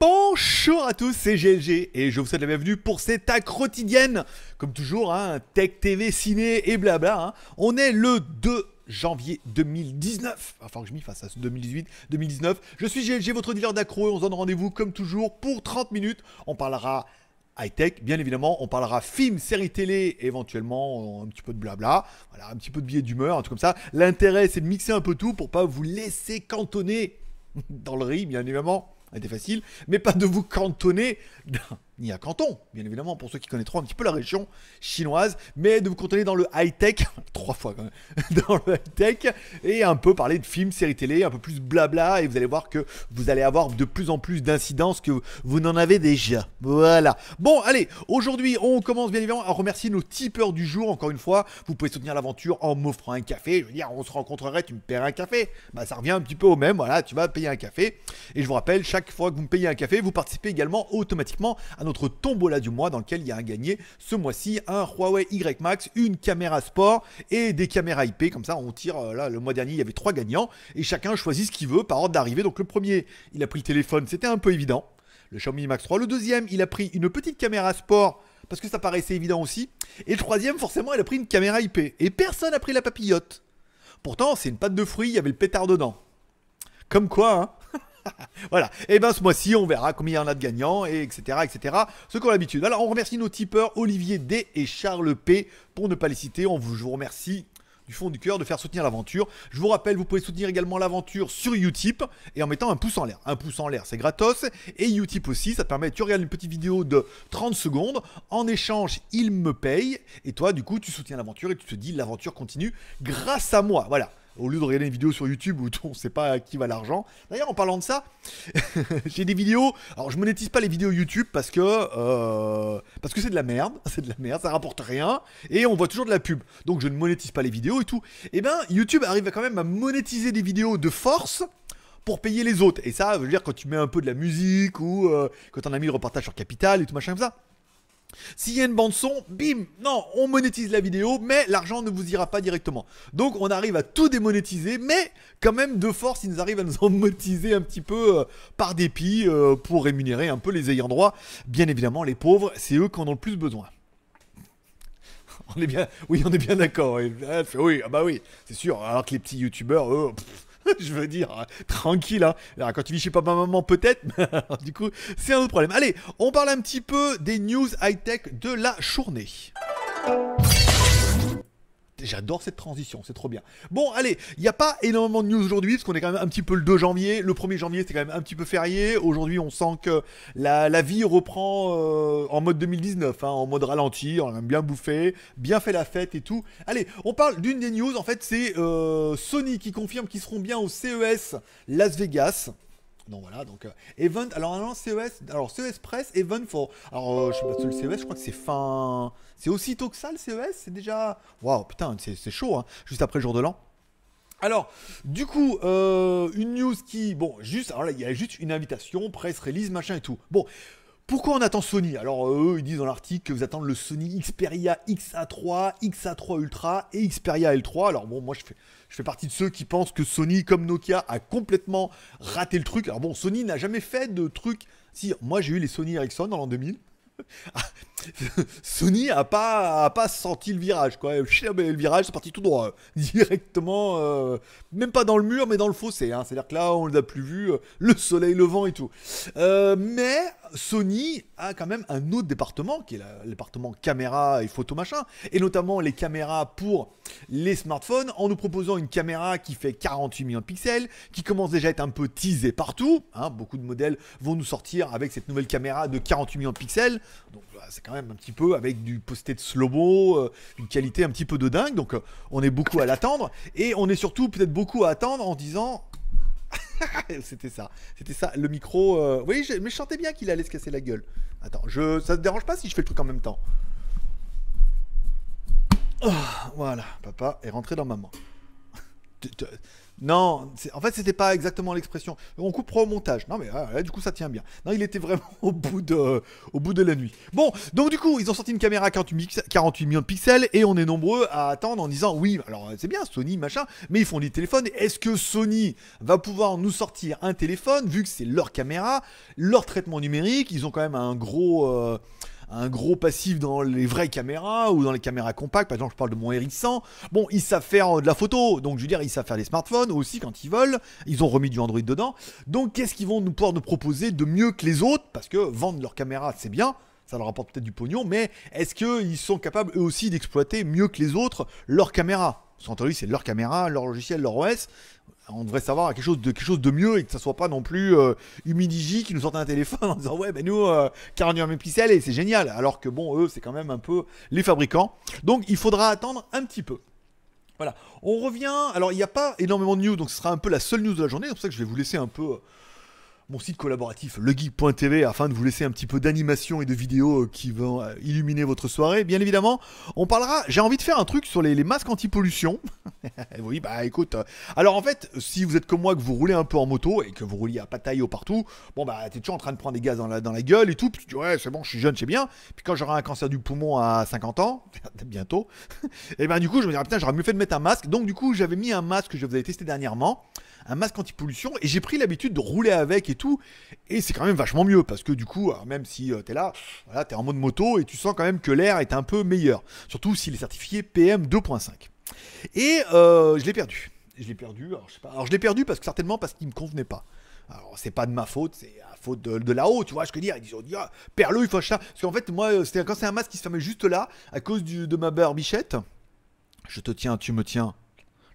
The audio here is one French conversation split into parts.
Bonjour à tous, c'est GLG et je vous souhaite la bienvenue pour cette acte quotidienne. Comme toujours, hein, tech, TV, ciné et blabla. Hein. On est le 2 janvier 2019. Enfin, que je m'y fasse à ce 2018, 2019. Je suis GLG, votre dealer d'accro, et on se donne rendez-vous comme toujours pour 30 minutes. On parlera high-tech, bien évidemment. On parlera films, séries télé, éventuellement un petit peu de blabla, voilà, un petit peu de billets d'humeur, un truc comme ça. L'intérêt, c'est de mixer un peu tout pour pas vous laisser cantonner dans le riz, bien évidemment. C'était facile, mais pas de vous cantonner. Dans ni à Canton, bien évidemment, pour ceux qui connaîtront un petit peu la région chinoise, mais de vous contenir dans le high-tech, trois fois quand même, dans le high-tech, et un peu parler de films, séries télé, un peu plus blabla, et vous allez voir que vous allez avoir de plus en plus d'incidences que vous n'en avez déjà. Voilà. Bon, allez, aujourd'hui, on commence bien évidemment à remercier nos tipeurs du jour, encore une fois, vous pouvez soutenir l'aventure en m'offrant un café, je veux dire, on se rencontrerait, tu me paierais un café, bah ça revient un petit peu au même, voilà, tu vas payer un café, et je vous rappelle, chaque fois que vous me payez un café, vous participez également automatiquement à nos notre tombola du mois dans lequel il y a un gagné ce mois-ci, un Huawei Y Max, une caméra sport et des caméras IP. Comme ça, on tire, euh, là, le mois dernier, il y avait trois gagnants et chacun choisit ce qu'il veut par ordre d'arrivée. Donc le premier, il a pris le téléphone, c'était un peu évident. Le Xiaomi Max 3. Le deuxième, il a pris une petite caméra sport parce que ça paraissait évident aussi. Et le troisième, forcément, il a pris une caméra IP. Et personne n'a pris la papillote. Pourtant, c'est une pâte de fruits, il y avait le pétard dedans. Comme quoi, hein voilà. Et eh ben ce mois-ci, on verra combien il y en a de gagnants, etc. etc. Ce qu'on a l'habitude. Alors on remercie nos tipeurs Olivier D et Charles P. Pour ne pas les citer, on vous, je vous remercie du fond du cœur de faire soutenir l'aventure. Je vous rappelle, vous pouvez soutenir également l'aventure sur Utip et en mettant un pouce en l'air. Un pouce en l'air, c'est gratos. Et Utip aussi, ça te permet, tu regardes une petite vidéo de 30 secondes. En échange, il me paye. Et toi, du coup, tu soutiens l'aventure et tu te dis, l'aventure continue grâce à moi. Voilà au lieu de regarder une vidéo sur YouTube où on ne sait pas à qui va l'argent. D'ailleurs, en parlant de ça, j'ai des vidéos. Alors, je monétise pas les vidéos YouTube parce que euh, parce que c'est de la merde, c'est de la merde, ça rapporte rien et on voit toujours de la pub. Donc, je ne monétise pas les vidéos et tout. Et eh ben, YouTube arrive quand même à monétiser des vidéos de force pour payer les autres. Et ça, veut dire quand tu mets un peu de la musique ou euh, quand on as mis le reportage sur Capital et tout machin comme ça. S'il y a une bande son, bim, non, on monétise la vidéo, mais l'argent ne vous ira pas directement. Donc on arrive à tout démonétiser, mais quand même de force, ils nous arrivent à nous en monétiser un petit peu euh, par dépit euh, pour rémunérer un peu les ayants droit. Bien évidemment, les pauvres, c'est eux qui en ont le plus besoin. On est bien, oui, on est bien d'accord. Oui, ah, ah, bah oui, c'est sûr. Alors que les petits youtubeurs, eux, je veux dire, hein, tranquille. Hein. quand tu vis chez papa, maman, peut-être. du coup, c'est un autre problème. Allez, on parle un petit peu des news high-tech de la journée. J'adore cette transition, c'est trop bien. Bon, allez, il n'y a pas énormément de news aujourd'hui, parce qu'on est quand même un petit peu le 2 janvier. Le 1er janvier, c'est quand même un petit peu férié. Aujourd'hui, on sent que la, vie reprend euh, en mode 2019, hein, en mode ralenti. On a bien bouffé, bien fait la fête et tout. Allez, on parle d'une des news. En fait, c'est euh, Sony qui confirme qu'ils seront bien au CES Las Vegas. Donc voilà, donc euh, Event, alors non, CES, alors CES Press, Event for, alors euh, je sais pas si le CES, je crois que c'est fin, c'est tôt que ça le CES, c'est déjà, waouh putain, c'est chaud, hein, juste après le jour de l'an. Alors, du coup, euh, une news qui, bon, juste, alors là, il y a juste une invitation, presse, release, machin et tout. Bon, pourquoi on attend Sony Alors euh, eux, ils disent dans l'article que vous attendez le Sony Xperia XA3, XA3 Ultra et Xperia L3. Alors bon, moi je fais, je fais partie de ceux qui pensent que Sony, comme Nokia, a complètement raté le truc. Alors bon, Sony n'a jamais fait de truc. Si, moi j'ai eu les Sony Ericsson dans l'an 2000. Sony a pas, pas senti le virage, quoi. Le virage, c'est parti tout droit. Directement, euh, même pas dans le mur, mais dans le fossé. Hein. C'est-à-dire que là, on ne l'a plus vu, euh, le soleil le vent et tout. Euh, mais Sony a quand même un autre département, qui est le département caméra et photo machin. Et notamment les caméras pour les smartphones, en nous proposant une caméra qui fait 48 millions de pixels, qui commence déjà à être un peu teasée partout. Hein. Beaucoup de modèles vont nous sortir avec cette nouvelle caméra de 48 millions de pixels. Donc bah, c'est quand même un petit peu avec du posté de slow-mo, euh, une qualité un petit peu de dingue. Donc euh, on est beaucoup à l'attendre. Et on est surtout peut-être beaucoup à attendre en disant c'était ça. C'était ça. Le micro. Euh, oui, je... mais je sentais bien qu'il allait se casser la gueule. Attends, je... ça te dérange pas si je fais le truc en même temps ah, Voilà, papa est rentré dans maman. Non, en fait, c'était pas exactement l'expression. On coupera au montage. Non, mais ah, là, du coup, ça tient bien. Non, il était vraiment au bout de, au bout de la nuit. Bon, donc du coup, ils ont sorti une caméra à 48, millions de pixels et on est nombreux à attendre en disant oui, alors c'est bien, Sony, machin, mais ils font des téléphones. Est-ce que Sony va pouvoir nous sortir un téléphone vu que c'est leur caméra, leur traitement numérique Ils ont quand même un gros. Euh, un gros passif dans les vraies caméras ou dans les caméras compactes. Par exemple, je parle de mon rx 100 Bon, ils savent faire euh, de la photo, donc je veux dire, ils savent faire des smartphones aussi quand ils veulent. Ils ont remis du Android dedans. Donc, qu'est-ce qu'ils vont nous pouvoir nous proposer de mieux que les autres Parce que vendre leur caméra, c'est bien ça leur apporte peut-être du pognon, mais est-ce qu'ils sont capables eux aussi d'exploiter mieux que les autres leur caméra Scientology, c'est leur caméra, leur logiciel, leur OS. On devrait savoir quelque chose de, quelque chose de mieux et que ça soit pas non plus euh, qui nous sort un téléphone en disant Ouais, ben nous, euh, 41 pixels et c'est génial. Alors que bon, eux, c'est quand même un peu les fabricants. Donc il faudra attendre un petit peu. Voilà. On revient. Alors il n'y a pas énormément de news, donc ce sera un peu la seule news de la journée. C'est pour ça que je vais vous laisser un peu. Euh, mon site collaboratif legeek.tv afin de vous laisser un petit peu d'animation et de vidéos euh, qui vont euh, illuminer votre soirée. Bien évidemment, on parlera, j'ai envie de faire un truc sur les, masques anti-pollution. oui, bah écoute, euh, alors en fait, si vous êtes comme moi, que vous roulez un peu en moto et que vous roulez à pataille au partout, bon bah t'es toujours en train de prendre des gaz dans la, dans la gueule et tout, puis tu dis ouais c'est bon, je suis jeune, c'est bien, puis quand j'aurai un cancer du poumon à 50 ans, bientôt, et eh ben du coup je me dirais ah, putain j'aurais mieux fait de mettre un masque, donc du coup j'avais mis un masque que je vous avais testé dernièrement, un masque anti-pollution et j'ai pris l'habitude de rouler avec et tout. Et c'est quand même vachement mieux parce que du coup, même si euh, t'es là, voilà, t'es en mode moto et tu sens quand même que l'air est un peu meilleur. Surtout s'il est certifié PM 2.5. Et euh, je l'ai perdu. Je l'ai perdu. Alors je, l'ai perdu parce que certainement parce qu'il me convenait pas. Alors, c'est pas de ma faute, c'est à faute de, la là-haut, tu vois, je veux dire, ils ont dit, ah, il faut acheter ça. Parce qu'en fait, moi, euh, quand c'est un masque qui se fermait juste là, à cause de ma barbichette, je te tiens, tu me tiens,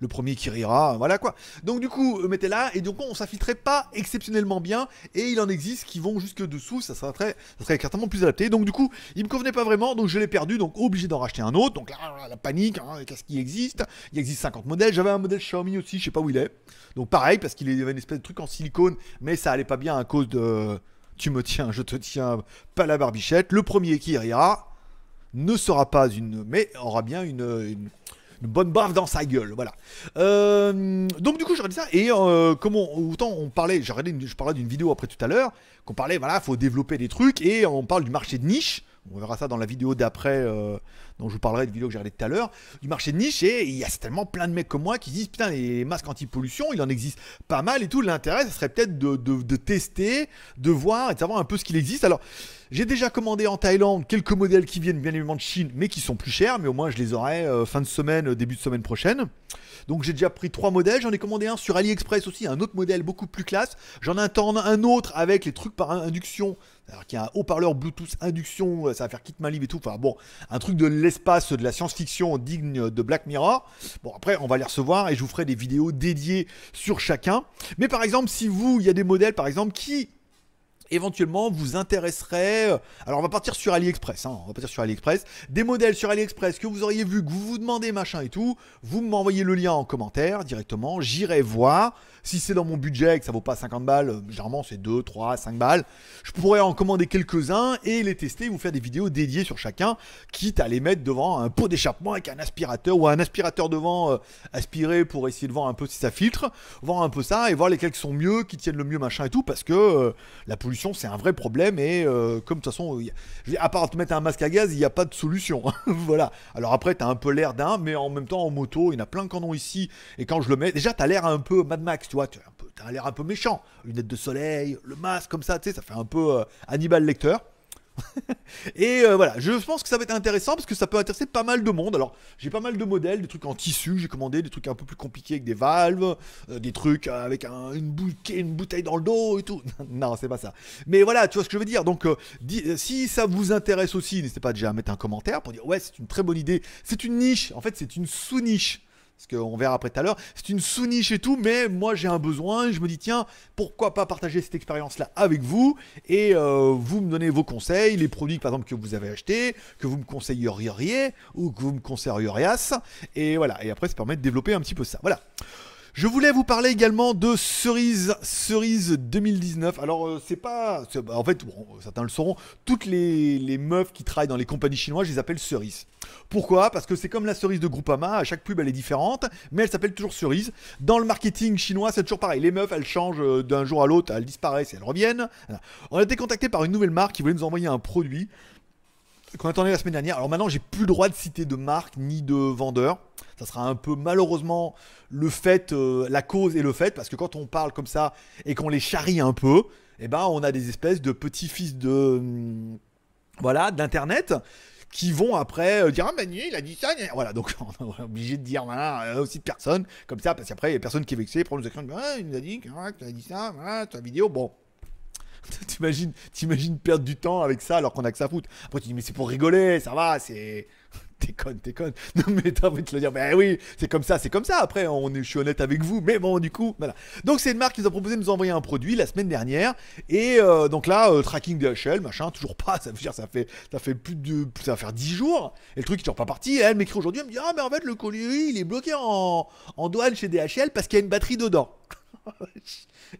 le premier qui rira, voilà quoi. Donc du coup, euh, mettez là et donc on s'infiltrait pas exceptionnellement bien, et il en existe qui vont jusque dessous, ça serait, très, serait certainement plus adapté. Donc du coup, il me convenait pas vraiment, donc je l'ai perdu, donc obligé d'en racheter un autre. Donc là, la panique, hein, qu'est-ce qui existe Il existe 50 modèles, j'avais un modèle Xiaomi aussi, je sais pas où il est. Donc pareil, parce qu'il avait une espèce de truc en silicone, mais ça allait pas bien à cause de... Tu me tiens, je te tiens, pas la barbichette. Le premier qui rira ne sera pas une... mais aura bien une une bonne baffe dans sa gueule, voilà. Euh, donc du coup, j'aurais dit ça, et euh, comment autant on parlait, j'ai je parlais d'une vidéo après tout à l'heure, qu'on parlait, voilà, il faut développer des trucs, et on parle du marché de niche, on verra ça dans la vidéo d'après, euh, dont je vous parlerai de vidéo que j'ai regardée tout à l'heure, du marché de niche, et il y a tellement plein de mecs comme moi qui disent, putain, les masques anti-pollution, il en existe pas mal et tout, l'intérêt, ça serait peut-être de, de, de, tester, de voir et de savoir un peu ce qu'il existe. Alors, j'ai déjà commandé en Thaïlande quelques modèles qui viennent bien évidemment de Chine, mais qui sont plus chers, mais au moins je les aurai euh, fin de semaine, début de semaine prochaine. Donc j'ai déjà pris trois modèles, j'en ai commandé un sur AliExpress aussi, un autre modèle beaucoup plus classe. J'en attends un autre avec les trucs par induction, alors qu'il y a un haut-parleur Bluetooth induction, euh, ça va faire kit main libre et tout. Enfin bon, un truc de l'espace, de la science-fiction digne de Black Mirror. Bon après, on va les recevoir et je vous ferai des vidéos dédiées sur chacun. Mais par exemple, si vous, il y a des modèles par exemple qui éventuellement vous intéresserait. Euh, alors on va partir sur AliExpress, hein, on va partir sur AliExpress. Des modèles sur AliExpress que vous auriez vu, que vous vous demandez machin et tout, vous m'envoyez le lien en commentaire directement, j'irai voir. Si c'est dans mon budget et que ça vaut pas 50 balles, euh, généralement c'est 2, 3, 5 balles, je pourrais en commander quelques-uns et les tester, vous faire des vidéos dédiées sur chacun, quitte à les mettre devant un pot d'échappement avec un aspirateur ou un aspirateur devant aspirer euh, aspiré pour essayer de voir un peu si ça filtre, voir un peu ça et voir lesquels sont mieux, qui tiennent le mieux machin et tout, parce que la pollution c'est un vrai problème. Et euh, comme de toute façon, à part te mettre un masque à gaz, il n'y a pas de solution. voilà. Alors après, t'as un peu l'air d'un, mais en même temps, en moto, il y en a plein de en ici. Et quand je le mets, déjà, t'as l'air un peu Mad Max, tu vois. T'as l'air un peu méchant. Lunettes de soleil, le masque, comme ça, tu sais, ça fait un peu euh, Hannibal Lecter. et euh, voilà, je pense que ça va être intéressant parce que ça peut intéresser pas mal de monde. Alors, j'ai pas mal de modèles, des trucs en tissu, j'ai commandé des trucs un peu plus compliqués avec des valves, euh, des trucs avec une, bouteille, dans le dos et tout. non, c'est pas ça. Mais voilà, tu vois ce que je veux dire. Donc, euh, si ça vous intéresse aussi, n'hésitez pas déjà à mettre un commentaire pour dire ouais, c'est une très bonne idée. C'est une niche, en fait, c'est une sous-niche ce qu'on verra après tout à l'heure. C'est une sous-niche et tout, mais moi j'ai un besoin je me dis tiens, pourquoi pas partager cette expérience-là avec vous et euh, vous me donnez vos conseils, les produits par exemple que vous avez achetés, que vous me conseilleriez ou que vous me conseilleriez. Et voilà, et après ça permet de développer un petit peu ça. Voilà. Je voulais vous parler également de Cerise, Cerise 2019. Alors, euh, c'est pas. Bah, en fait, certains le sauront, toutes les, les, meufs qui travaillent dans les compagnies chinoises, je les appelle Cerise. Pourquoi Parce que c'est comme la cerise de Groupama, à chaque pub elle est différente, mais elle s'appelle toujours Cerise. Dans le marketing chinois, c'est toujours pareil. Les meufs, elles changent euh, d'un jour à l'autre, elles disparaissent et elles reviennent. On a été contacté par une nouvelle marque qui voulait nous envoyer un produit qu'on attendait la semaine dernière. Alors maintenant, j'ai plus le droit de citer de marque ni de vendeur. Ça sera un peu malheureusement le fait, euh, la cause et le fait, parce que quand on parle comme ça et qu'on les charrie un peu, eh ben on a des espèces de petits fils de hmm, voilà d'internet qui vont après euh, dire ah est, il a dit ça voilà donc on est obligé de dire voilà euh, aussi de personnes comme ça parce qu'après il y a personne qui est vexé prend nous écrire ah, il nous a dit ah, tu as dit ça voilà ta vidéo bon t'imagines, perdre du temps avec ça alors qu'on a que ça à foutre. Après, tu dis, mais c'est pour rigoler, ça va, c'est. T'es con, t'es con. Non, mais t'as envie de te le dire, mais oui, c'est comme ça, c'est comme ça. Après, on est, je suis honnête avec vous, mais bon, du coup, voilà. Donc, c'est une marque qui nous a proposé de nous envoyer un produit la semaine dernière. Et euh, donc là, euh, tracking DHL, machin, toujours pas. Ça veut dire, ça fait, ça fait plus de. Ça va faire 10 jours. Et le truc, il est toujours pas parti. elle m'écrit aujourd'hui, elle me dit, ah, mais en fait, le colis, il est bloqué en, en douane chez DHL parce qu'il y a une batterie dedans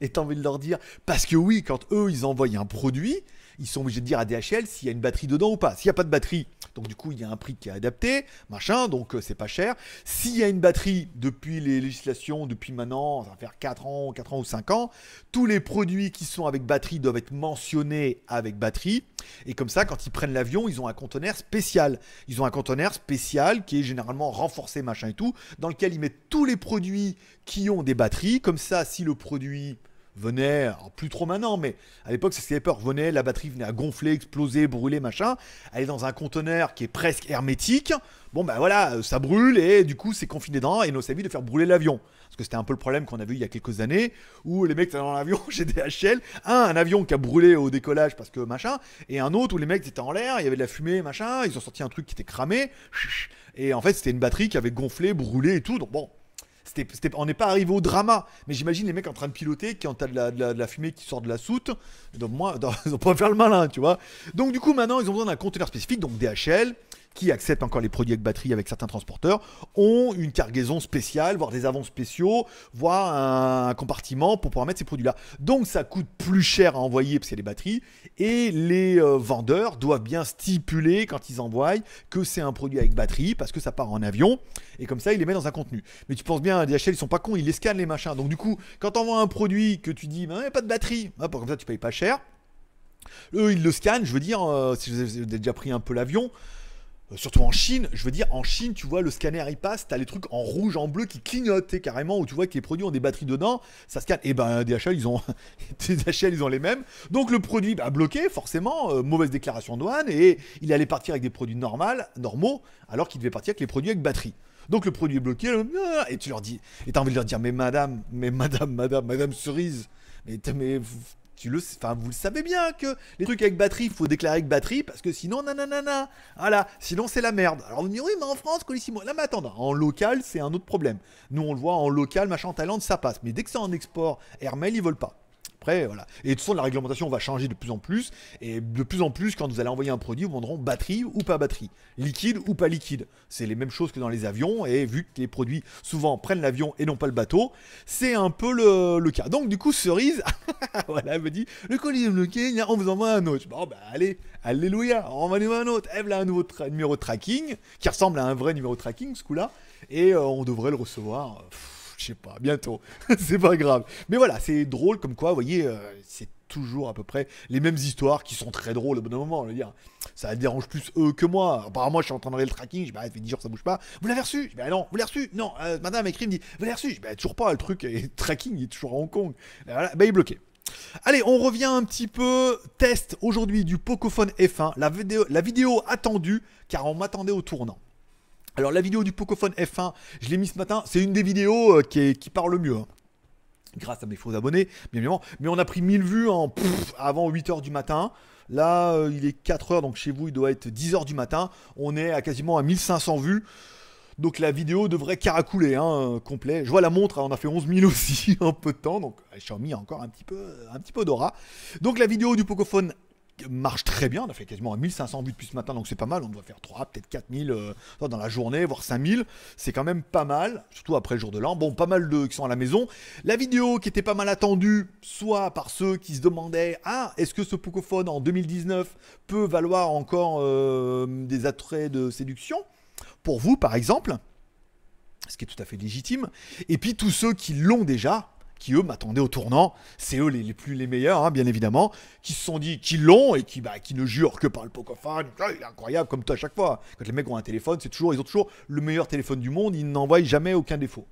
et t'as envie de leur dire. Parce que oui, quand eux, ils envoient un produit, ils sont obligés de dire à DHL s'il y a une batterie dedans ou pas. S'il n'y a pas de batterie, donc du coup, il y a un prix qui est adapté, machin, donc euh, c'est pas cher. S'il y a une batterie, depuis les législations, depuis maintenant, ça va faire 4 ans, 4 ans ou 5 ans, tous les produits qui sont avec batterie doivent être mentionnés avec batterie. Et comme ça, quand ils prennent l'avion, ils ont un conteneur spécial. Ils ont un conteneur spécial qui est généralement renforcé, machin et tout, dans lequel ils mettent tous les produits qui ont des batteries. Comme ça, si le produit venait, plus trop maintenant, mais à l'époque c'est ce peur, venait, la batterie venait à gonfler, exploser, brûler, machin, elle est dans un conteneur qui est presque hermétique, bon ben voilà, euh, ça brûle et du coup c'est confiné dedans et nos avis de faire brûler l'avion. Parce que c'était un peu le problème qu'on a vu il y a quelques années, où les mecs étaient dans l'avion, chez un, un avion qui a brûlé au décollage parce que machin, et un autre où les mecs étaient en l'air, il y avait de la fumée, machin, ils ont sorti un truc qui était cramé, et en fait c'était une batterie qui avait gonflé, brûlé et tout, donc bon, on n'est pas arrivé au drama, mais j'imagine les mecs en train de piloter, qui ont de la, fumée qui sort de la soute. Donc moi, ils ont pas faire le malin, tu vois. Donc du coup, maintenant, ils ont besoin d'un conteneur spécifique, donc DHL qui acceptent encore les produits avec batterie avec certains transporteurs ont une cargaison spéciale, voire des avants spéciaux, voire un, compartiment pour pouvoir mettre ces produits-là. Donc ça coûte plus cher à envoyer parce qu'il y a des batteries et les euh, vendeurs doivent bien stipuler quand ils envoient que c'est un produit avec batterie parce que ça part en avion et comme ça ils les mettent dans un contenu. Mais tu penses bien, DHL ils sont pas cons, ils les scannent les machins. Donc du coup, quand t'envoies un produit que tu dis, mais pas de batterie, pour comme ça tu payes pas cher. Eux, ils le scannent, je veux dire, euh, si vous avez déjà pris un peu l'avion, euh, surtout en Chine, je veux dire, en Chine, tu vois, le scanner il passe, t'as les trucs en rouge, en bleu qui clignotent carrément, où tu vois que les produits ont des batteries dedans, ça scanne. Et eh ben DHL, ils ont, DHL, ils ont les mêmes. Donc le produit a bah, bloqué, forcément, euh, mauvaise déclaration de douane, et il allait partir avec des produits normales, normaux, alors qu'il devait partir avec les produits avec batterie. Donc le produit est bloqué, ah, et tu leur dis, et t'as envie de leur dire, mais madame, mais madame, madame, madame cerise, mais, mais tu le, enfin, vous le savez bien que les trucs avec batterie, il faut déclarer avec batterie parce que sinon, nanana, voilà, sinon c'est la merde. Alors vous me direz, oui, mais en France, moi, là, mais attends, en local, c'est un autre problème. Nous, on le voit en local, machin, en Thaïlande, ça passe. Mais dès que c'est en export, Hermel, ils volent pas voilà. Et de toute façon, la réglementation va changer de plus en plus. Et de plus en plus, quand vous allez envoyer un produit, vous vendront batterie ou pas batterie, liquide ou pas liquide. C'est les mêmes choses que dans les avions. Et vu que les produits souvent prennent l'avion et non pas le bateau, c'est un peu le, le, cas. Donc, du coup, Cerise, voilà, elle me dit le colis est bloqué, on vous envoie un autre. Bon, bah, allez, alléluia, on va envoie un autre. Elle eh, a un nouveau numéro de tracking qui ressemble à un vrai numéro de tracking ce coup-là. Et euh, on devrait le recevoir je sais pas, bientôt. c'est pas grave. Mais voilà, c'est drôle comme quoi, vous voyez, euh, c'est toujours à peu près les mêmes histoires qui sont très drôles au bon moment. Je veux dire, ça dérange plus eux que moi. Apparemment, moi, je suis en train de le tracking. Je dis, bah, ça fait 10 jours, ça bouge pas. Vous l'avez reçu bah, non, vous l'avez reçu Non, madame écrit, me dit, vous l'avez reçu bah, toujours pas, le truc, euh, le tracking, il est toujours à Hong Kong. Bah, il est bloqué. Allez, on revient un petit peu. Test aujourd'hui du Pocophone F1, la vidéo, la vidéo attendue, car on m'attendait au tournant. Alors la vidéo du Pocophone F1, je l'ai mise ce matin, c'est une des vidéos euh, qui, parle le mieux. Hein. Grâce à mes faux abonnés, bien évidemment. Mais on a pris 1000 vues en hein, avant 8h du matin. Là, euh, il est 4h, donc chez vous, il doit être 10h du matin. On est à quasiment à 1500 vues. Donc la vidéo devrait caracouler, hein, euh, complet. Je vois la montre, on a fait 11 000 aussi en peu de temps, donc Xiaomi encore un petit peu, peu d'aura. Donc la vidéo du Pocophone marche très bien. On a fait quasiment 1500 vues depuis ce matin, donc c'est pas mal. On doit faire 3, peut-être 4000 euh, dans la journée, voire 5000. C'est quand même pas mal, surtout après le jour de l'an. Bon, pas mal de qui sont à la maison. La vidéo qui était pas mal attendue, soit par ceux qui se demandaient Ah, est-ce que ce Pocophone en 2019 peut valoir encore euh, des attraits de séduction Pour vous, par exemple ce qui est tout à fait légitime. Et puis tous ceux qui l'ont déjà, qui eux m'attendaient au tournant, c'est eux les, plus les meilleurs, hein, bien évidemment, qui se sont dit qu'ils l'ont et qui, bah, qui ne jurent que par le Pocophone. Ah, il est incroyable, comme toi à chaque fois. Quand les mecs ont un téléphone, c'est toujours, ils ont toujours le meilleur téléphone du monde, ils n'envoient jamais aucun défaut.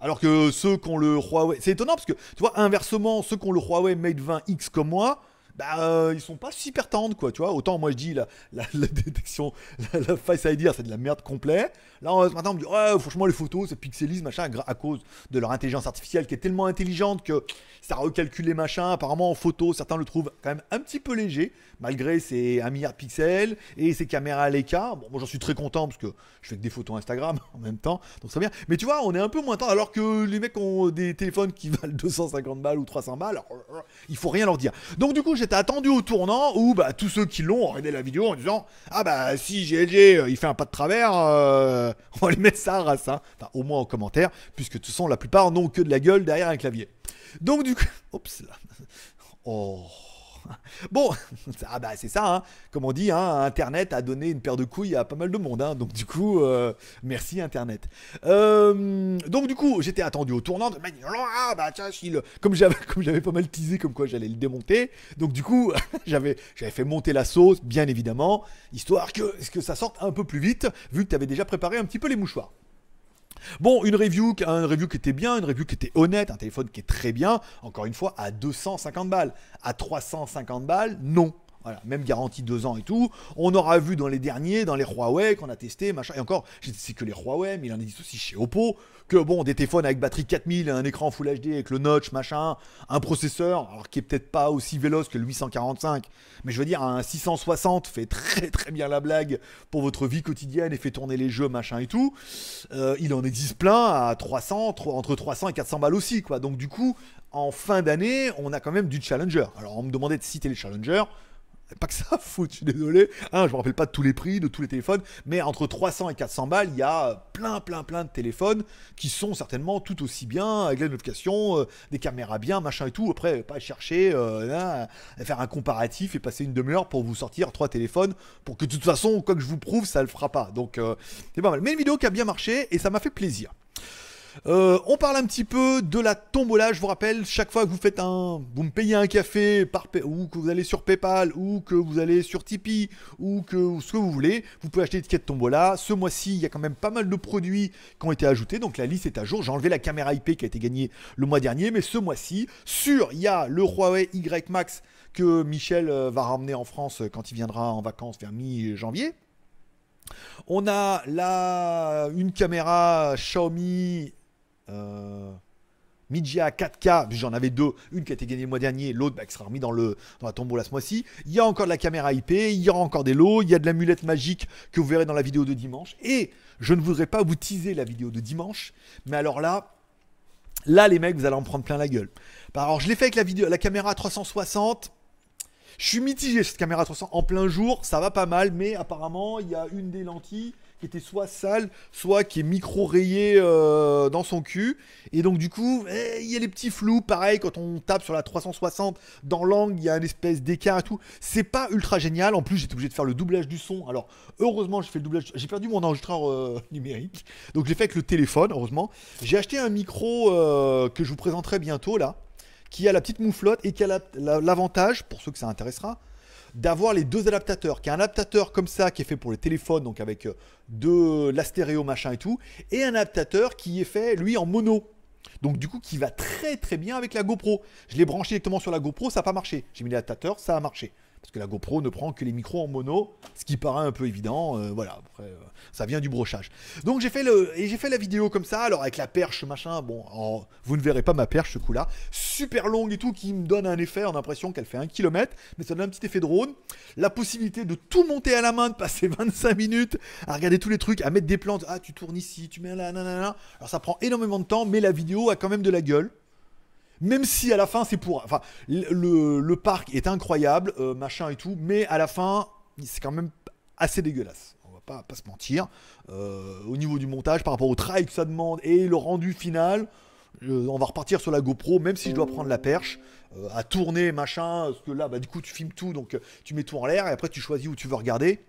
Alors que ceux qui ont le Huawei, c'est étonnant parce que tu vois, inversement, ceux qui ont le Huawei Mate 20X comme moi, bah, euh, ils sont pas super tendres, quoi, tu vois. Autant, moi, je dis, la, détection, la, Face ID, c'est de la merde complète. Là, maintenant, on me dit, ouais, franchement, les photos, ça pixelise, machin, à cause de leur intelligence artificielle qui est tellement intelligente que ça recalcule les machins. Apparemment, en photo, certains le trouvent quand même un petit peu léger, malgré ses 1 milliard de pixels et ses caméras à l'écart. Bon, moi, j'en suis très content parce que je fais que des photos Instagram en même temps, donc c'est bien. Mais tu vois, on est un peu moins tendre, alors que les mecs ont des téléphones qui valent 250 balles ou 300 balles. il faut rien leur dire. Donc, du coup, j'étais attendu au tournant où bah, tous ceux qui l'ont regardé la vidéo en disant Ah bah si GLG euh, il fait un pas de travers, euh, on va lui mettre ça à race. Enfin, au moins en commentaire, puisque de toute façon la plupart n'ont que de la gueule derrière un clavier. Donc du coup. Oh. Bon, ah bah c'est ça, hein. comme on dit, hein, Internet a donné une paire de couilles à pas mal de monde, hein. donc du coup, euh, merci Internet. Euh, donc du coup, j'étais attendu au tournant, de oh, ah, bah, comme j'avais j'avais pas mal teasé, comme quoi j'allais le démonter, donc du coup, j'avais fait monter la sauce, bien évidemment, histoire que, que ça sorte un peu plus vite, vu que tu avais déjà préparé un petit peu les mouchoirs. Bon, une review, review qui était bien, une review qui était honnête, un téléphone qui est très bien, encore une fois, à 250 balles. À 350 balles, non. Voilà, même garantie 2 ans et tout. On aura vu dans les derniers, dans les Huawei qu'on a testé, machin. Et encore, c'est que les Huawei, mais il en existe aussi chez Oppo, que bon, des téléphones avec batterie 4000, un écran Full HD avec le notch, machin, un processeur, alors qui est peut-être pas aussi véloce que le 845, mais je veux dire, un 660 fait très très bien la blague pour votre vie quotidienne et fait tourner les jeux, machin et tout. Euh, il en existe plein à 300, entre 300 et 400 balles aussi, quoi. Donc du coup, en fin d'année, on a quand même du Challenger. Alors on me demandait de citer les Challengers pas que ça fout, je suis désolé. je hein, je me rappelle pas de tous les prix, de tous les téléphones, mais entre 300 et 400 balles, il y a plein, plein, plein de téléphones qui sont certainement tout aussi bien, avec la notification, euh, des caméras bien, machin et tout. Après, pas chercher euh, hein, à faire un comparatif et passer une demi-heure pour vous sortir trois téléphones, pour que de toute façon, quoi que je vous prouve, ça le fera pas. Donc, euh, c'est pas mal. Mais une vidéo qui a bien marché et ça m'a fait plaisir. Euh, on parle un petit peu de la tombola. Je vous rappelle, chaque fois que vous faites un, vous me payez un café par ou que vous allez sur PayPal ou que vous allez sur Tipeee ou que ce que vous voulez, vous pouvez acheter des tickets tombola. Ce mois-ci, il y a quand même pas mal de produits qui ont été ajoutés, donc la liste est à jour. J'ai enlevé la caméra IP qui a été gagnée le mois dernier, mais ce mois-ci, sur il y a le Huawei Y Max que Michel euh, va ramener en France quand il viendra en vacances vers mi-janvier. On a là une caméra Xiaomi euh... 4K, j'en avais deux, une qui a été gagnée le mois dernier, l'autre bah, qui sera remis dans, le, dans la tombola ce mois-ci. Il y a encore de la caméra IP, il y aura encore des lots, il y a de la mulette magique que vous verrez dans la vidéo de dimanche. Et je ne voudrais pas vous teaser la vidéo de dimanche, mais alors là, là les mecs, vous allez en prendre plein la gueule. Bah, alors je l'ai fait avec la, vidéo, la caméra 360. Je suis mitigé cette caméra 360 en plein jour, ça va pas mal, mais apparemment il y a une des lentilles qui était soit sale, soit qui est micro-rayé euh, dans son cul. Et donc, du coup, eh, il y a les petits flous. Pareil, quand on tape sur la 360 dans l'angle, il y a une espèce d'écart et tout. C'est pas ultra génial. En plus, j'étais obligé de faire le doublage du son. Alors, heureusement, j'ai fait le doublage. J'ai perdu mon enregistreur euh, numérique. Donc, j'ai fait avec le téléphone, heureusement. J'ai acheté un micro euh, que je vous présenterai bientôt là, qui a la petite mouflotte et qui a l'avantage, pour ceux que ça intéressera, d'avoir les deux adaptateurs, qui un adaptateur comme ça qui est fait pour les téléphones, donc avec euh, de la stéréo machin et tout, et un adaptateur qui est fait lui en mono. Donc du coup qui va très très bien avec la GoPro. Je l'ai branché directement sur la GoPro, ça n'a pas marché. J'ai mis l'adaptateur, ça a marché. Parce que la GoPro ne prend que les micros en mono, ce qui paraît un peu évident. Euh, voilà, après, euh, ça vient du brochage. Donc j'ai fait, le, et j'ai fait la vidéo comme ça, alors avec la perche, machin. Bon, vous ne verrez pas ma perche ce coup-là. Super longue et tout, qui me donne un effet, on a l'impression qu'elle fait un kilomètre, mais ça donne un petit effet drone. La possibilité de tout monter à la main, de passer 25 minutes à regarder tous les trucs, à mettre des plantes. Ah, tu tournes ici, tu mets là, là, Alors ça prend énormément de temps, mais la vidéo a quand même de la gueule. Même si à la fin, c'est pour. Enfin, le, parc est incroyable, euh, machin et tout, mais à la fin, c'est quand même assez dégueulasse. On va pas, pas se mentir. Euh, au niveau du montage, par rapport au travail que ça demande et le rendu final, euh, on va repartir sur la GoPro, même si je dois prendre la perche, à tourner, machin, parce que là, bah, du coup, tu filmes tout, donc tu mets tout en l'air, et après, tu choisis où tu veux regarder.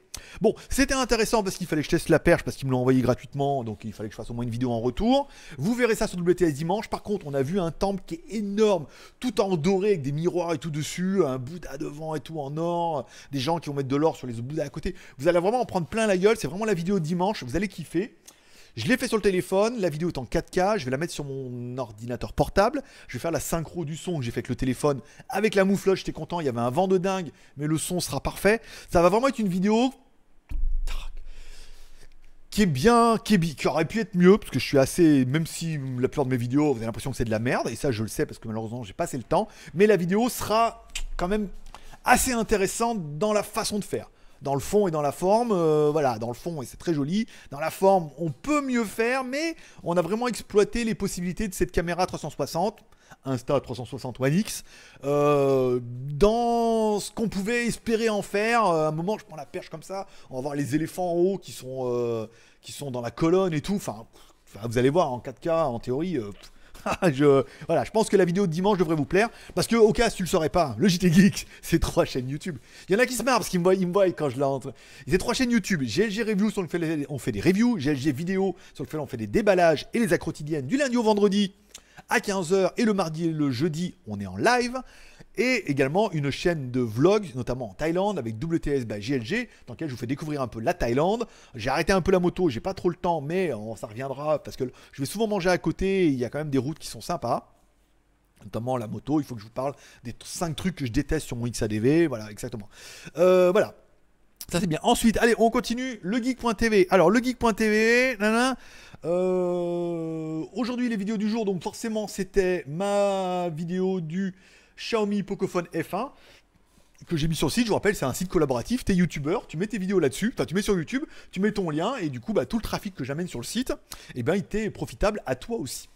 Bon, c'était intéressant parce qu'il fallait que je teste la perche parce qu'ils me l'ont envoyé gratuitement, donc il fallait que je fasse au moins une vidéo en retour. Vous verrez ça sur WTS dimanche. Par contre, on a vu un temple qui est énorme, tout en doré avec des miroirs et tout dessus, un Bouddha devant et tout en or, des gens qui vont mettre de l'or sur les Bouddhas à côté. Vous allez vraiment en prendre plein la gueule. C'est vraiment la vidéo dimanche. Vous allez kiffer. Je l'ai fait sur le téléphone, la vidéo est en 4K, je vais la mettre sur mon ordinateur portable, je vais faire la synchro du son que j'ai fait avec le téléphone avec la mouflotte, j'étais content, il y avait un vent de dingue, mais le son sera parfait. Ça va vraiment être une vidéo qui est bien, qui, aurait pu être mieux, parce que je suis assez, même si la plupart de mes vidéos, vous avez l'impression que c'est de la merde, et ça je le sais parce que malheureusement j'ai passé le temps, mais la vidéo sera quand même assez intéressante dans la façon de faire. Dans le fond et dans la forme, euh, voilà, dans le fond et c'est très joli, dans la forme on peut mieux faire, mais on a vraiment exploité les possibilités de cette caméra 360. Insta360 One X. Euh, dans ce qu'on pouvait espérer en faire, à euh, un moment, je prends la perche comme ça, on va voir les éléphants en haut qui sont, euh, qui sont dans la colonne et tout. Enfin, vous allez voir, en 4K, en théorie. je, voilà, je pense que la vidéo de dimanche devrait vous plaire. Parce que, au cas, si tu le saurais pas, le JT Geek, c'est trois chaînes YouTube. Il y en a qui se marrent parce qu'ils me voient, quand je l'entre. C'est trois chaînes YouTube. GLG Review, sur lequel on fait des reviews. GLG Vidéo, sur lequel on fait des déballages et les quotidiennes du lundi au vendredi à 15h et le mardi et le jeudi, on est en live. Et également une chaîne de vlogs, notamment en Thaïlande, avec WTS by JLG, dans laquelle je vous fais découvrir un peu la Thaïlande. J'ai arrêté un peu la moto, j'ai pas trop le temps, mais on, euh, ça reviendra parce que je vais souvent manger à côté. Il y a quand même des routes qui sont sympas notamment la moto, il faut que je vous parle des 5 trucs que je déteste sur mon XADV, voilà, exactement. Euh, voilà, ça c'est bien. Ensuite, allez, on continue. Le Legeek.tv. Alors, legeek.tv, nanana. Euh, aujourd'hui, les vidéos du jour, donc forcément, c'était ma vidéo du Xiaomi Pocophone F1 que j'ai mis sur le site, je vous rappelle, c'est un site collaboratif, t'es youtubeur, tu mets tes vidéos là-dessus, enfin tu mets sur YouTube, tu mets ton lien, et du coup, bah, tout le trafic que j'amène sur le site, eh ben, il t'est profitable à toi aussi.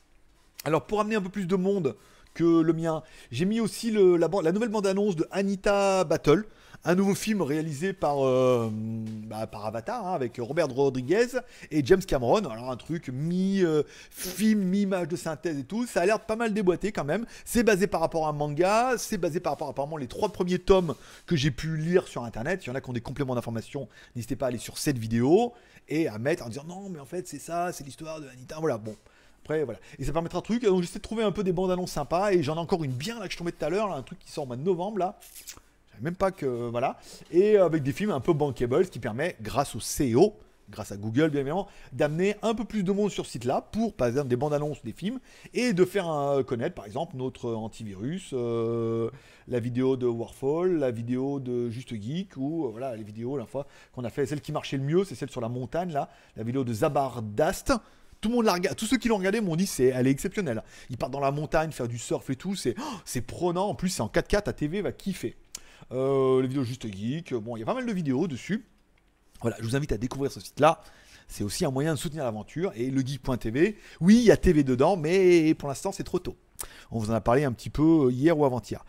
Alors pour amener un peu plus de monde que le mien, j'ai mis aussi la, nouvelle bande-annonce de Anita Battle un nouveau film réalisé par, euh, bah, par Avatar, hein, avec Robert Rodriguez et James Cameron. Alors un truc mi-film, euh, mi-image de synthèse et tout. Ça a l'air pas mal déboîté quand même. C'est basé par rapport à un manga, c'est basé par rapport à, apparemment les trois premiers tomes que j'ai pu lire sur Internet. Il y en a qui ont des compléments d'information, n'hésitez pas à aller sur cette vidéo et à mettre en disant non mais en fait c'est ça, c'est l'histoire de Anita. Voilà, bon. Après, voilà. Et ça permettra un truc. Donc j'essaie de trouver un peu des bandes annonces sympas. Et j'en ai encore une bien là que je tombais tout à l'heure, un truc qui sort au mois de novembre là même pas que voilà, et avec des films un peu bankable, ce qui permet, grâce au CEO grâce à Google bien évidemment, d'amener un peu plus de monde sur ce site-là pour, par exemple, des bandes annonces des films et de faire euh, connaître, par exemple, notre antivirus, euh, la vidéo de Warfall, la vidéo de Juste Geek ou euh, voilà les vidéos la fois qu'on a fait. Celle qui marchait le mieux, c'est celle sur la montagne là, la vidéo de Zabardast. Tout le monde la regarde, tous ceux qui l'ont regardé m'ont dit c'est, elle est exceptionnelle. Ils partent dans la montagne faire du surf et tout, c'est, oh, c'est prenant. En plus, c'est en 4K, à TV va kiffer. Euh, les vidéos juste geek. Bon, il y a pas mal de vidéos dessus. Voilà, je vous invite à découvrir ce site-là. C'est aussi un moyen de soutenir l'aventure. Et le geek.tv, oui, il y a TV dedans, mais pour l'instant, c'est trop tôt. On vous en a parlé un petit peu hier ou avant-hier.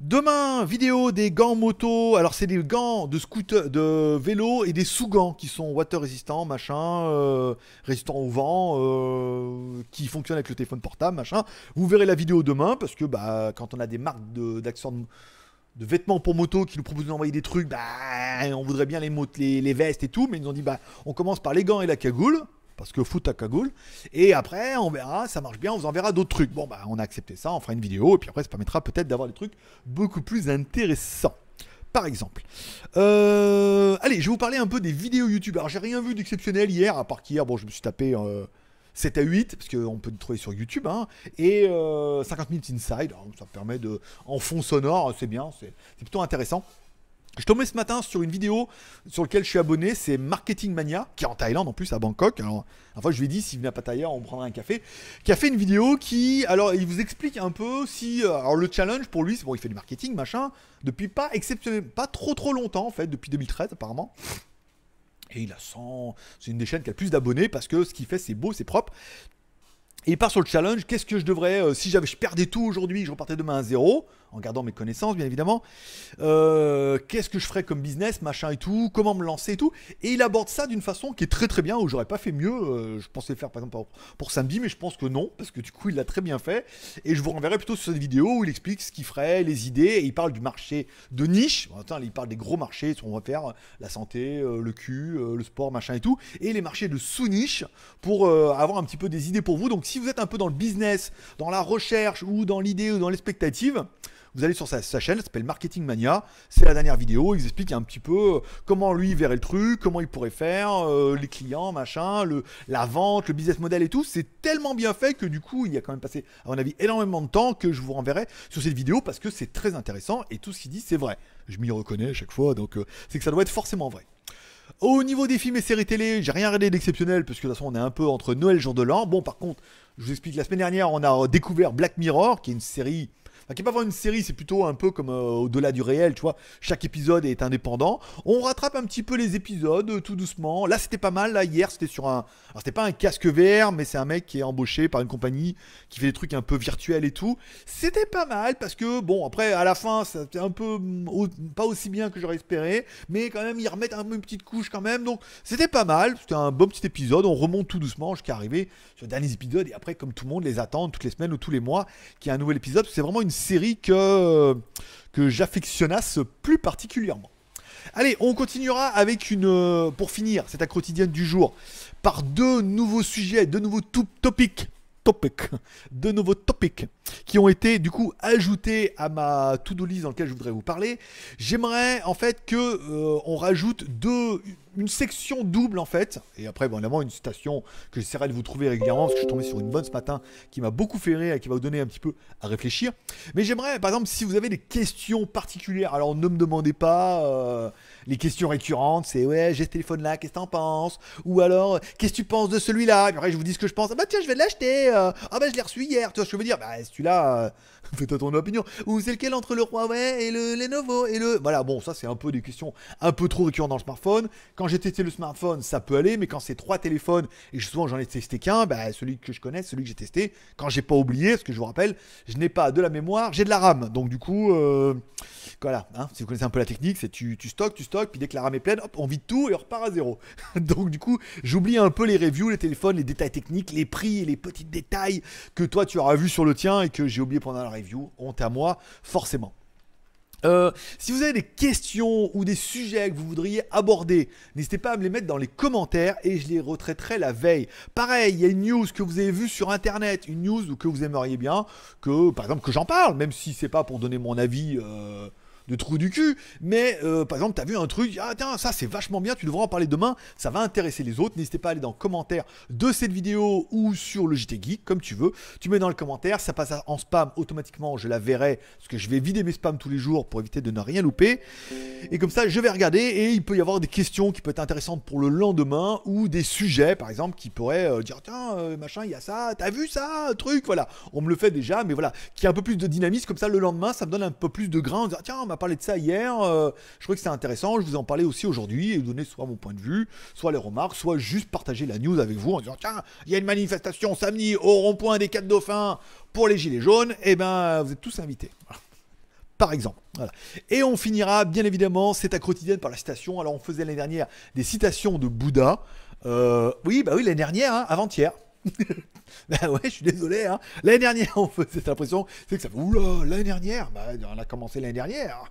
Demain, vidéo des gants moto. Alors, c'est des gants de scooter, de vélo et des sous-gants qui sont water résistants, machin, euh, résistants au vent, euh, qui fonctionnent avec le téléphone portable, machin. Vous verrez la vidéo demain parce que bah, quand on a des marques d'accent de vêtements pour moto qui nous proposent d'envoyer des trucs, bah, on voudrait bien les, les, les vestes et tout, mais ils nous ont dit, bah, on commence par les gants et la cagoule, parce que foot à cagoule, et après, on verra, ça marche bien, on vous enverra d'autres trucs. Bon, bah, on a accepté ça, on fera une vidéo, et puis après, ça permettra peut-être d'avoir des trucs beaucoup plus intéressants. Par exemple, euh, allez, je vais vous parler un peu des vidéos YouTube. Alors, j'ai rien vu d'exceptionnel hier, à part qu'hier, bon, je me suis tapé. Euh, 7 à 8, parce qu'on peut le trouver sur YouTube, hein. et 50 euh, minutes inside, hein, ça permet de. En fond sonore, hein, c'est bien, c'est plutôt intéressant. Je tombais ce matin sur une vidéo sur laquelle je suis abonné, c'est Marketing Mania, qui est en Thaïlande en plus, à Bangkok. Alors, enfin, je lui ai dit, s'il venait pas Pattaya, on prendra un café. Qui a fait une vidéo qui, alors, il vous explique un peu si. Euh, alors, le challenge pour lui, c'est bon, il fait du marketing, machin, depuis pas exceptionnellement, pas trop trop longtemps en fait, depuis 2013 apparemment. Et il a 100. C'est une des chaînes qui a le plus d'abonnés parce que ce qu'il fait, c'est beau, c'est propre. Et il part sur le challenge. Qu'est-ce que je devrais. Euh, si je perdais tout aujourd'hui, je repartais demain à zéro en gardant mes connaissances, bien évidemment. Euh, qu'est-ce que je ferais comme business, machin et tout, comment me lancer et tout. Et il aborde ça d'une façon qui est très très bien, où j'aurais pas fait mieux. Euh, je pensais faire par exemple pour, samedi, mais je pense que non, parce que du coup il l'a très bien fait. Et je vous renverrai plutôt sur cette vidéo où il explique ce qu'il ferait, les idées, et il parle du marché de niche. il parle des gros marchés, on va faire euh, la santé, le cul, le sport, machin et tout, et les marchés de sous-niche pour avoir un petit peu des idées pour vous. Donc si vous êtes un peu dans le business, dans la recherche ou dans l'idée ou dans l'expectative, vous allez sur sa, chaîne, ça s'appelle Marketing Mania. C'est la dernière vidéo. Il explique un petit peu euh, comment lui verrait le truc, comment il pourrait faire, euh, les clients, machin, le, la vente, le business model et tout. C'est tellement bien fait que du coup, il y a quand même passé, à mon avis, énormément de temps que je vous renverrai sur cette vidéo parce que c'est très intéressant et tout ce qu'il dit, c'est vrai. Je m'y reconnais à chaque fois, donc euh, c'est que ça doit être forcément vrai. Au niveau des films et séries télé, j'ai rien regardé d'exceptionnel, parce que de toute façon on est un peu entre Noël et Jour de l'An. Bon par contre, je vous explique, la semaine dernière on a découvert Black Mirror, qui est une série Enfin, qui pas vraiment une série, c'est plutôt un peu comme euh, au-delà du réel, tu vois. Chaque épisode est indépendant. On rattrape un petit peu les épisodes euh, tout doucement. Là, c'était pas mal. Là, hier, c'était sur un. Alors, c'était pas un casque VR, mais c'est un mec qui est embauché par une compagnie qui fait des trucs un peu virtuels et tout. C'était pas mal parce que, bon, après, à la fin, c'était un peu. Mm, pas aussi bien que j'aurais espéré, mais quand même, ils remettent un une petite couche quand même. Donc, c'était pas mal. C'était un bon petit épisode. On remonte tout doucement jusqu'à arriver sur les derniers épisodes et après, comme tout le monde, les attend toutes les semaines ou tous les mois, qu'il y ait un nouvel épisode. C'est vraiment une série que, euh, que j'affectionnasse plus particulièrement. Allez, on continuera avec une, euh, pour finir, cette quotidienne du jour, par deux nouveaux sujets, deux nouveaux topics de nouveaux topics qui ont été du coup ajoutés à ma to-do list dans laquelle je voudrais vous parler. J'aimerais en fait que euh, on rajoute deux, une section double en fait, et après bon, évidemment une citation que j'essaierai de vous trouver régulièrement parce que je suis tombé sur une bonne ce matin qui m'a beaucoup fait et qui va vous donner un petit peu à réfléchir. Mais j'aimerais par exemple si vous avez des questions particulières, alors ne me demandez pas. Euh, les questions récurrentes, c'est ouais, j'ai ce téléphone là, qu'est-ce que t'en penses Ou alors, qu'est-ce que tu penses de celui-là Puis après, je vous dis ce que je pense. Ah bah tiens, je vais l'acheter. Euh. Ah bah je l'ai reçu hier. Tu vois ce que je veux dire Bah celui-là, euh, toi ton opinion. Ou c'est lequel entre le Huawei et le Lenovo et le... Voilà, bon, ça c'est un peu des questions un peu trop récurrentes dans le smartphone. Quand j'ai testé le smartphone, ça peut aller, mais quand c'est trois téléphones et souvent j'en ai testé qu'un, bah, celui que je connais, celui que j'ai testé, quand j'ai pas oublié, parce que je vous rappelle, je n'ai pas de la mémoire, j'ai de la RAM. Donc du coup, euh, voilà, hein, si vous connaissez un peu la technique, c'est tu, tu stockes, tu stockes, puis dès que la RAM est pleine, hop, on vide tout et on repart à zéro. Donc du coup, j'oublie un peu les reviews, les téléphones, les détails techniques, les prix, et les petits détails que toi tu auras vu sur le tien et que j'ai oublié pendant la review, honte à moi, forcément. Euh, si vous avez des questions ou des sujets que vous voudriez aborder, n'hésitez pas à me les mettre dans les commentaires et je les retraiterai la veille. Pareil, il y a une news que vous avez vue sur internet, une news que vous aimeriez bien, que par exemple que j'en parle, même si c'est pas pour donner mon avis. Euh, de trou du cul, mais euh, par exemple, tu as vu un truc, ah tiens, ça c'est vachement bien, tu devrais en parler demain, ça va intéresser les autres. N'hésitez pas à aller dans le commentaire de cette vidéo ou sur le JT Geek, comme tu veux. Tu mets dans le commentaire, ça passe en spam automatiquement, je la verrai, parce que je vais vider mes spams tous les jours pour éviter de ne rien louper. Et comme ça, je vais regarder et il peut y avoir des questions qui peuvent être intéressantes pour le lendemain ou des sujets, par exemple, qui pourraient euh, dire tiens, euh, machin, il y a ça, t'as vu ça, truc, voilà. On me le fait déjà, mais voilà, qui a un peu plus de dynamisme, comme ça le lendemain, ça me donne un peu plus de grain tiens, Parler de ça hier. Euh, je crois que c'est intéressant. Je vous en parlais aussi aujourd'hui et vous donner soit mon point de vue, soit les remarques, soit juste partager la news avec vous en disant tiens, il y a une manifestation samedi au rond-point des quatre dauphins pour les gilets jaunes. Eh ben, vous êtes tous invités. par exemple. Et on finira, bien évidemment, cette à quotidienne par la citation. Alors, on faisait l'année dernière des citations de Bouddha. Euh, oui, bah oui, l'année dernière, hein, avant-hier. Ben ouais, je suis désolé. Hein. L'année dernière, on faisait cette impression. C'est que ça fait oula, l'année dernière. Bah, on a commencé l'année dernière.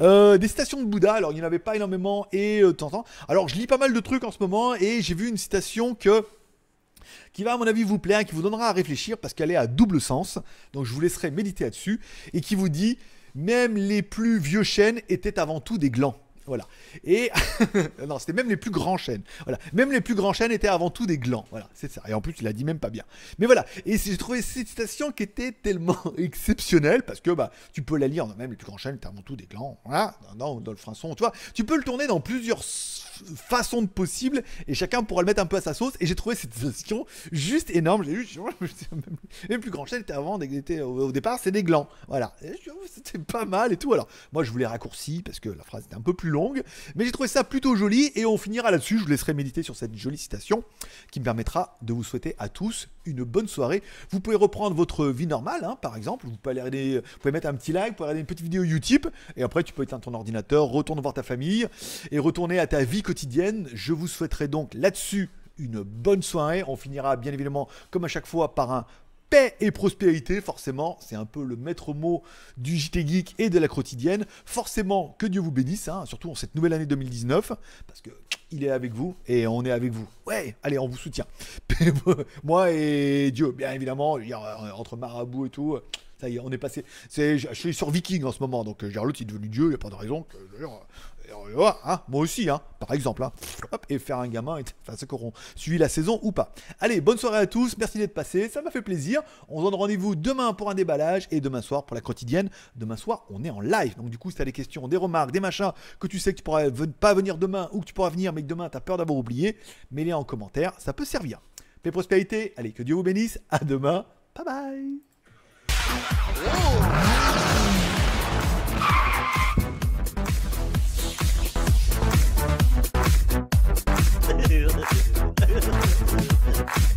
Euh, des citations de Bouddha. Alors, il n'y en avait pas énormément et euh, de temps Alors, je lis pas mal de trucs en ce moment et j'ai vu une citation que qui va à mon avis vous plaire, qui vous donnera à réfléchir parce qu'elle est à double sens. Donc je vous laisserai méditer là-dessus et qui vous dit même les plus vieux chênes étaient avant tout des glands. Voilà. Et non, c'était même les plus grands chaînes Voilà. Même les plus grands chaînes étaient avant tout des glands. Voilà, c'est ça. Et en plus, il a dit même pas bien. Mais voilà. Et j'ai trouvé cette citation qui était tellement exceptionnelle parce que bah tu peux la lire. Même les plus grands chaînes étaient avant tout des glands. Voilà. Non, dans le frinçon. Tu vois, tu peux le tourner dans plusieurs façons de possible et chacun pourra le mettre un peu à sa sauce. Et j'ai trouvé cette citation juste énorme. J'ai même les plus grands chaînes étaient avant des... au départ c'est des glands. Voilà. Oh, c'était pas mal et tout. Alors moi je voulais raccourci parce que la phrase était un peu plus longue mais j'ai trouvé ça plutôt joli et on finira là-dessus. Je vous laisserai méditer sur cette jolie citation qui me permettra de vous souhaiter à tous une bonne soirée. Vous pouvez reprendre votre vie normale, hein, par exemple. Vous pouvez, aller mettre un petit like, vous pouvez regarder une petite vidéo YouTube et après tu peux éteindre ton ordinateur, retourner voir ta famille et retourner à ta vie quotidienne. Je vous souhaiterai donc là-dessus une bonne soirée. On finira bien évidemment, comme à chaque fois, par un paix et prospérité, forcément, c'est un peu le maître mot du JT Geek et de la quotidienne. Forcément, que Dieu vous bénisse, hein, surtout en cette nouvelle année 2019, parce que il est avec vous et on est avec vous. Ouais, allez, on vous soutient. Moi et Dieu, bien évidemment, euh, entre marabout et tout. Ça y est, on est passé. je, suis sur Viking en ce moment, donc euh, l'autre il est devenu dieu, il n'y a pas de raison Hein. moi aussi, hein. par exemple, hein. et faire un gamin, enfin ceux qui auront suivi la saison ou pas. Allez, bonne soirée à tous, merci d'être passé, ça m'a fait plaisir. On se donne rendez-vous demain pour un déballage et demain soir pour la quotidienne. Demain soir, on est en live, donc du coup, si as des questions, des remarques, des machins que tu sais que tu pourras pas venir demain ou que tu pourras venir mais que demain as peur d'avoir oublié, mets-les en commentaire, ça peut servir. Paix prospérité, allez, que Dieu vous bénisse, à demain, bye bye. Thank you.